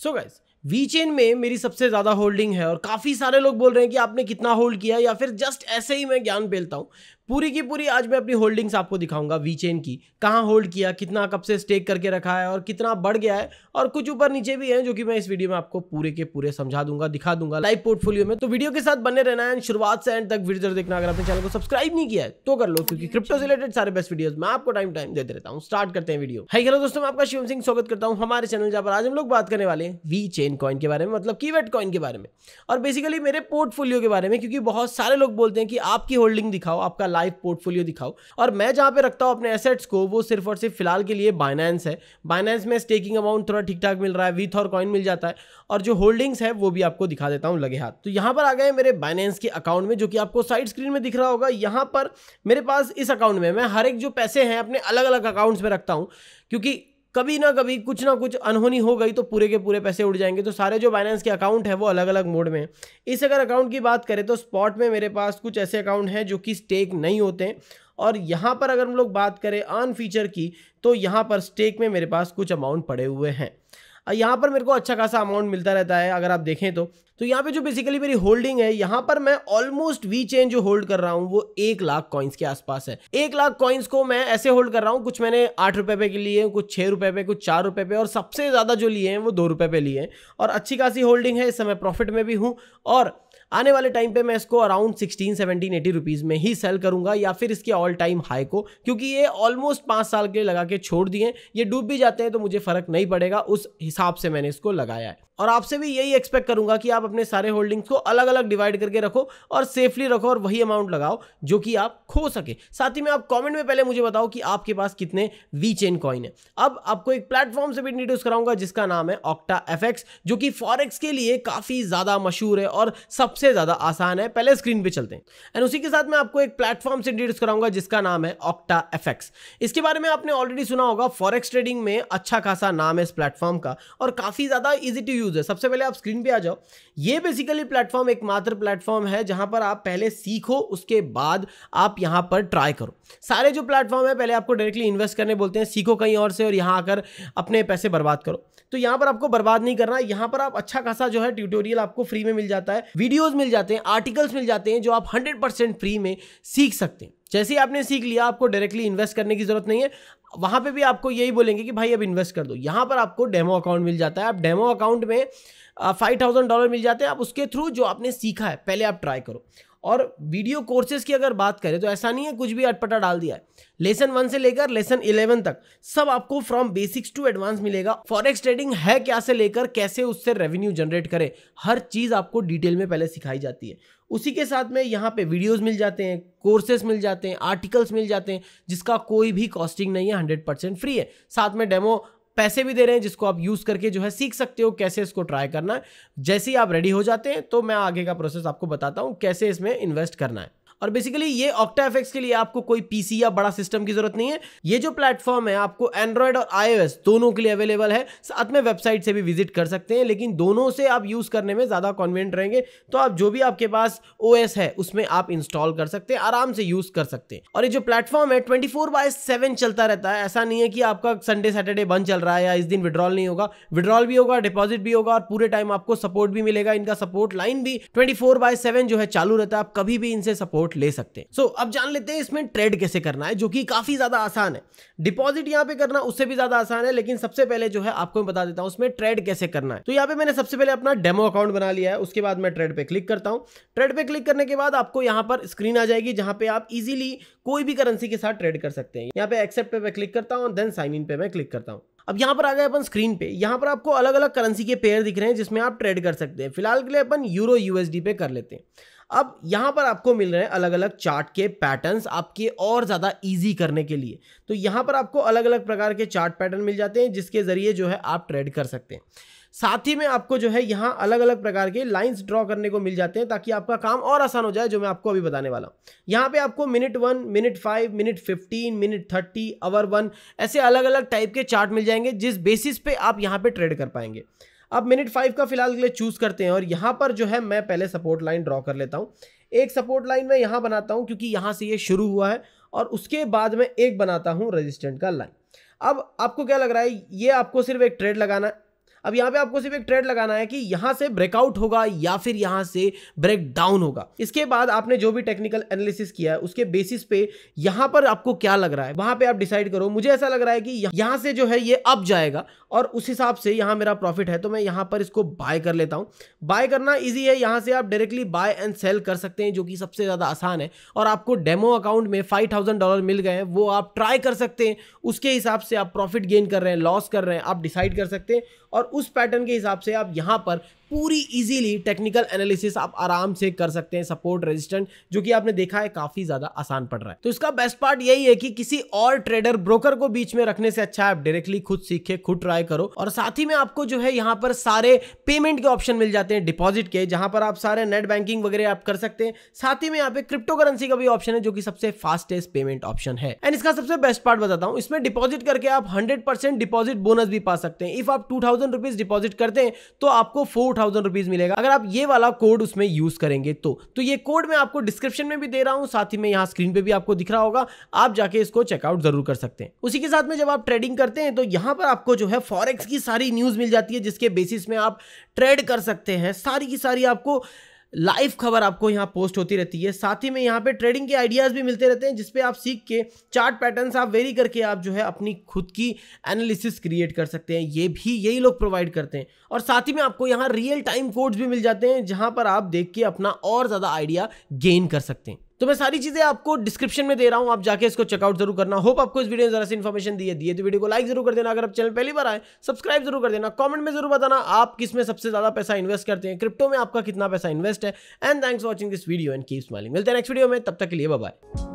So guys, VeChain में मेरी सबसे ज़्यादा होल्डिंग है और काफ़ी सारे लोग बोल रहे हैं कि आपने कितना होल्ड किया या फिर जस्ट ऐसे ही मैं ज्ञान बेलता हूँ पूरी की पूरी आज मैं अपनी होल्डिंग्स आपको दिखाऊंगा वीचेन की कहाँ होल्ड किया कितना कब से स्टेक करके रखा है और कितना बढ़ गया है और कुछ ऊपर नीचे भी हैं जो कि मैं इस वीडियो में आपको पूरे के पूरे समझा दूंगा दिखा दूंगा लाइव पोर्टफोलियो में तो वीडियो के साथ बने रहना है शुरुआत से एंड तक वीडियो देखना अगर आपने चैनल को सब्सक्राइब नहीं किया है तो कर लो क्योंकि क्रिप्टो से रिलेटेड सारे बेस्ट वीडियो मैं आपको टाइम टाइम देते रहता हूँ स्टार्ट करते हैं वीडियो हाई हेलो दोस्तों मैं आपका शिवम सिंह स्वागत करता हूँ हमारे चैनल जहाँ पर आज हम लोग बात करने वाले वी चेन चेन कॉइन के बारे में मतलब की कॉइन के बारे में और बेसिकली मेरे पोर्टफोलियो के बारे में क्योंकि बहुत सारे लोग बोलते हैं कि आपकी होल्डिंग दिखाओ आपका लाइव पोर्टफोलियो दिखाओ और मैं जहाँ पे रखता हूँ अपने एसेट्स को वो सिर्फ और सिर्फ फिलहाल के लिए बाइनेंस है बाइनेंस में स्टेकिंग अमाउंट थोड़ा ठीक ठाक मिल रहा है विथ और कॉइन मिल जाता है और जो होल्डिंग्स है वो भी आपको दिखा देता हूँ लगे हाथ तो यहाँ पर आ गए मेरे बाइनेंस के अकाउंट में जो कि आपको साइड स्क्रीन में दिख रहा होगा यहाँ पर मेरे पास इस अकाउंट में मैं हर एक जो पैसे हैं अपने अलग अलग अकाउंट्स में रखता हूँ क्योंकि कभी ना कभी कुछ ना कुछ अनहोनी हो गई तो पूरे के पूरे पैसे उड़ जाएंगे तो सारे जो बाइनेंस के अकाउंट है वो अलग अलग मोड में इस अगर अकाउंट की बात करें तो स्पॉट में मेरे पास कुछ ऐसे अकाउंट हैं जो कि स्टेक नहीं होते और यहाँ पर अगर हम लोग बात करें अन फीचर की तो यहाँ पर स्टेक में मेरे पास कुछ अमाउंट पड़े हुए हैं यहाँ पर मेरे को अच्छा खासा अमाउंट मिलता रहता है अगर आप देखें तो तो यहाँ पे जो बेसिकली मेरी होल्डिंग है यहाँ पर मैं ऑलमोस्ट वी चेन जो होल्ड कर रहा हूँ वो एक लाख कॉइन्स के आसपास है एक लाख कॉइन्स को मैं ऐसे होल्ड कर रहा हूँ कुछ मैंने आठ रुपए पे के लिए कुछ छः रुपए पे कुछ चार रुपए पे और सबसे ज़्यादा जो लिए हैं वो दो रुपए पे लिए हैं और अच्छी खासी होल्डिंग है इस समय प्रॉफिट में भी हूँ और आने वाले टाइम पे मैं इसको around sixteen seventeen eighty rupees में ही सेल करूंगा या फिर इसके ऑल टाइम हाई को क्योंकि ये ऑलमोस्ट पाँच साल के लगा के छोड़ दिए ये डूब भी जाते हैं तो मुझे फ़र्क नहीं पड़ेगा उस हिसाब से मैंने इसको लगाया है और आपसे भी यही एक्सपेक्ट करूंगा कि आप अपने सारे होल्डिंग्स को अलग अलग डिवाइड करके रखो और सेफली रखो और वही अमाउंट लगाओ जो कि आप खो सके साथ ही में आप कमेंट में पहले मुझे बताओ कि आपके पास कितने वी चेन कॉइन है अब आपको एक प्लेटफॉर्म से भी इंट्रोड्यूस कराऊंगा जिसका नाम है ऑक्टा एफ जो कि फॉरेक्स के लिए काफ़ी ज़्यादा मशहूर है और सबसे सबसे ज़्यादा आसान है पहले स्क्रीन पे चलते हैं एंड उसी के साथ मैं आपको एक प्लेटफॉर्म से इंट्रोड्यूस कराऊंगा जिसका नाम है ऑक्टा एफेक्स इसके बारे में आपने ऑलरेडी सुना होगा फॉरेक्स ट्रेडिंग में अच्छा खासा नाम है इस प्लेटफॉर्म का और काफ़ी ज़्यादा ईजी टू यूज़ है सबसे पहले आप स्क्रीन पर आ जाओ ये बेसिकली प्लेटफॉर्म एकमात्र प्लेटफॉर्म है जहां पर आप पहले सीखो उसके बाद आप यहां पर ट्राई करो सारे जो प्लेटफॉर्म है पहले आपको डायरेक्टली इन्वेस्ट करने बोलते हैं सीखो कहीं और से और यहां आकर अपने पैसे बर्बाद करो तो यहां पर आपको बर्बाद नहीं करना यहां पर आप अच्छा खासा जो है ट्यूटोरियल आपको फ्री में मिल जाता है वीडियो वीडियोस मिल जाते हैं आर्टिकल्स मिल जाते हैं जो आप 100% फ्री में सीख सकते हैं जैसे ही आपने सीख लिया आपको डायरेक्टली इन्वेस्ट करने की ज़रूरत नहीं है वहां पे भी आपको यही बोलेंगे कि भाई अब इन्वेस्ट कर दो यहां पर आपको डेमो अकाउंट मिल जाता है आप डेमो अकाउंट में फाइव थाउजेंड डॉलर मिल जाते हैं आप उसके थ्रू जो आपने सीखा है पहले आप ट्राई करो और वीडियो कोर्सेज की अगर बात करें तो ऐसा नहीं है कुछ भी अटपटा डाल दिया है लेसन वन से लेकर लेसन इलेवन तक सब आपको फ्रॉम बेसिक्स टू एडवांस मिलेगा फॉरेक्स ट्रेडिंग है क्या से लेकर कैसे उससे रेवेन्यू जनरेट करें हर चीज़ आपको डिटेल में पहले सिखाई जाती है उसी के साथ में यहाँ पे वीडियोस मिल जाते हैं कोर्सेस मिल जाते हैं आर्टिकल्स मिल जाते हैं जिसका कोई भी कॉस्टिंग नहीं है हंड्रेड परसेंट फ्री है साथ में डेमो पैसे भी दे रहे हैं जिसको आप यूज़ करके जो है सीख सकते हो कैसे इसको ट्राई करना है जैसे ही आप रेडी हो जाते हैं तो मैं आगे का प्रोसेस आपको बताता हूं कैसे इसमें इन्वेस्ट करना है और बेसिकली ये ऑक्टा एफेक्स के लिए आपको कोई पीसी या बड़ा सिस्टम की जरूरत नहीं है ये जो प्लेटफॉर्म है आपको एंड्रॉयड और आईओएस दोनों के लिए अवेलेबल है साथ में वेबसाइट से भी विजिट कर सकते हैं लेकिन दोनों से आप यूज़ करने में ज़्यादा कॉन्वेंट रहेंगे तो आप जो भी आपके पास ओ है उसमें आप इंस्टॉल कर सकते हैं आराम से यूज़ कर सकते हैं और ये जो प्लेटफॉर्म है ट्वेंटी फोर बाय चलता रहता है ऐसा नहीं है कि आपका संडे सैटरडे बंद चल रहा है या इस दिन विड्रॉल नहीं होगा विड्रॉल भी होगा डिपॉजिट भी होगा और पूरे टाइम आपको सपोर्ट भी मिलेगा इनका सपोर्ट लाइन भी ट्वेंटी फोर जो है चालू रहता है आप कभी भी इनसे सपोर्ट अमाउंट ले सकते हैं सो so, अब जान लेते हैं इसमें ट्रेड कैसे करना है जो कि काफ़ी ज़्यादा आसान है डिपॉजिट यहाँ पे करना उससे भी ज़्यादा आसान है लेकिन सबसे पहले जो है आपको मैं बता देता हूँ उसमें ट्रेड कैसे करना है तो यहाँ पे मैंने सबसे पहले अपना डेमो अकाउंट बना लिया है उसके बाद मैं ट्रेड पे क्लिक करता हूँ ट्रेड पे क्लिक करने के बाद आपको यहाँ पर स्क्रीन आ जाएगी जहाँ पे आप इजिली कोई भी करेंसी के साथ ट्रेड कर सकते हैं यहाँ पे एक्सेप्ट पे मैं क्लिक करता हूँ देन साइन इन पे मैं क्लिक करता हूँ अब यहाँ पर आ गए अपन स्क्रीन पे यहाँ पर आपको अलग अलग करेंसी के पेयर दिख रहे हैं जिसमें आप ट्रेड कर सकते हैं फिलहाल के लिए अपन यूरो यूएसडी पे कर लेते हैं अब यहाँ पर आपको मिल रहे हैं अलग अलग चार्ट के पैटर्न्स आपके और ज़्यादा ईजी करने के लिए तो यहाँ पर आपको अलग अलग प्रकार के चार्ट पैटर्न मिल जाते हैं जिसके ज़रिए जो है आप ट्रेड कर सकते हैं साथ ही में आपको जो है यहाँ अलग अलग प्रकार के लाइंस ड्रॉ करने को मिल जाते हैं ताकि आपका काम और आसान हो जाए जो मैं आपको अभी बताने वाला हूँ यहाँ पे आपको minute one minute five minute fifteen minute thirty hour one ऐसे अलग अलग टाइप के चार्ट मिल जाएंगे जिस बेसिस पे आप यहाँ पे ट्रेड कर पाएंगे अब मिनट फाइव का फिलहाल के लिए चूज़ करते हैं और यहाँ पर जो है मैं पहले सपोर्ट लाइन ड्रॉ कर लेता हूँ एक सपोर्ट लाइन मैं यहाँ बनाता हूँ क्योंकि यहाँ से ये शुरू हुआ है और उसके बाद मैं एक बनाता हूँ रजिस्टेंट का लाइन अब आपको क्या लग रहा है ये आपको सिर्फ एक ट्रेड लगाना अब यहाँ पे आपको सिर्फ एक ट्रेड लगाना है कि यहाँ से ब्रेकआउट होगा या फिर यहाँ से ब्रेक डाउन होगा इसके बाद आपने जो भी टेक्निकल एनालिसिस किया है उसके बेसिस पे यहां पर आपको क्या लग रहा है वहां पे आप डिसाइड करो मुझे ऐसा लग रहा है कि यहाँ से जो है ये अप जाएगा और उस हिसाब से यहाँ मेरा प्रॉफिट है तो मैं यहाँ पर इसको बाय कर लेता हूँ बाय करना ईजी है यहाँ से आप डायरेक्टली बाय एंड सेल कर सकते हैं जो कि सबसे ज़्यादा आसान है और आपको डेमो अकाउंट में फाइव थाउजेंड डॉलर मिल गए हैं वो आप ट्राई कर सकते हैं उसके हिसाब से आप प्रॉफिट गेन कर रहे हैं लॉस कर रहे हैं आप डिसाइड कर सकते हैं और उस पैटर्न के हिसाब से आप यहाँ पर पूरी इजीली टेक्निकल एनालिसिस आप आराम से कर सकते हैं सपोर्ट रेजिस्टेंट जो कि आपने देखा है काफी ज्यादा आसान पड़ रहा है तो इसका बेस्ट पार्ट यही है कि किसी और ट्रेडर ब्रोकर को बीच में रखने से अच्छा है आप डायरेक्टली खुद सीखे खुद ट्राई करो और साथ ही में आपको जो है यहाँ पर सारे पेमेंट के ऑप्शन मिल जाते हैं डिपॉजिट के जहां पर आप सारे नेट बैंकिंग वगैरह आप कर सकते हैं साथ ही में यहाँ पे क्रिप्टो करेंसी का भी ऑप्शन है जो कि सबसे फास्टेस्ट पेमेंट ऑप्शन है एंड इसका सबसे बेस्ट पार्ट बताता हूँ इसमें डिपॉजिट करके आप हंड्रेड डिपॉजिट बोनस भी पा सकते हैं इफ आप टू थाउजेंड रुपीज़ डिपॉजिट करते हैं तो आपको फोर थाउजेंड रुपीज़ मिलेगा अगर आप ये वाला कोड उसमें यूज़ करेंगे तो तो ये कोड मैं आपको डिस्क्रिप्शन में भी दे रहा हूं साथ ही में यहां स्क्रीन पे भी आपको दिख रहा होगा आप जाके इसको चेकआउट जरूर कर सकते हैं उसी के साथ में जब आप ट्रेडिंग करते हैं तो यहां पर आपको जो है फॉरेक्स की सारी न्यूज़ मिल जाती है जिसके बेसिस में आप ट्रेड कर सकते हैं सारी की सारी आपको लाइव खबर आपको यहाँ पोस्ट होती रहती है साथ ही में यहाँ पे ट्रेडिंग के आइडियाज़ भी मिलते रहते हैं जिसपे आप सीख के चार्ट पैटर्न्स आप वेरी करके आप जो है अपनी खुद की एनालिसिस क्रिएट कर सकते हैं ये भी यही लोग प्रोवाइड करते हैं और साथ ही में आपको यहाँ रियल टाइम कोड्स भी मिल जाते हैं जहाँ पर आप देख के अपना और ज़्यादा आइडिया गेन कर सकते हैं तो मैं सारी चीज़ें आपको डिस्क्रिप्शन में दे रहा हूँ आप जाके इसको चेकआउट जरूर करना होप आपको इस वीडियो में जरा सी इन्फॉर्मेशन दिए दिए तो वीडियो को लाइक जरूर कर देना अगर आप चैनल पहली बार आए सब्सक्राइब जरूर कर देना कमेंट में जरूर बताना आप किस में सबसे ज़्यादा पैसा इन्वेस्ट करते हैं क्रिप्टो में आपका कितना पैसा इन्वेस्ट है and thanks watching this video and keep smiling मिलते हैं नेक्स्ट वीडियो में तब तक के लिए बाय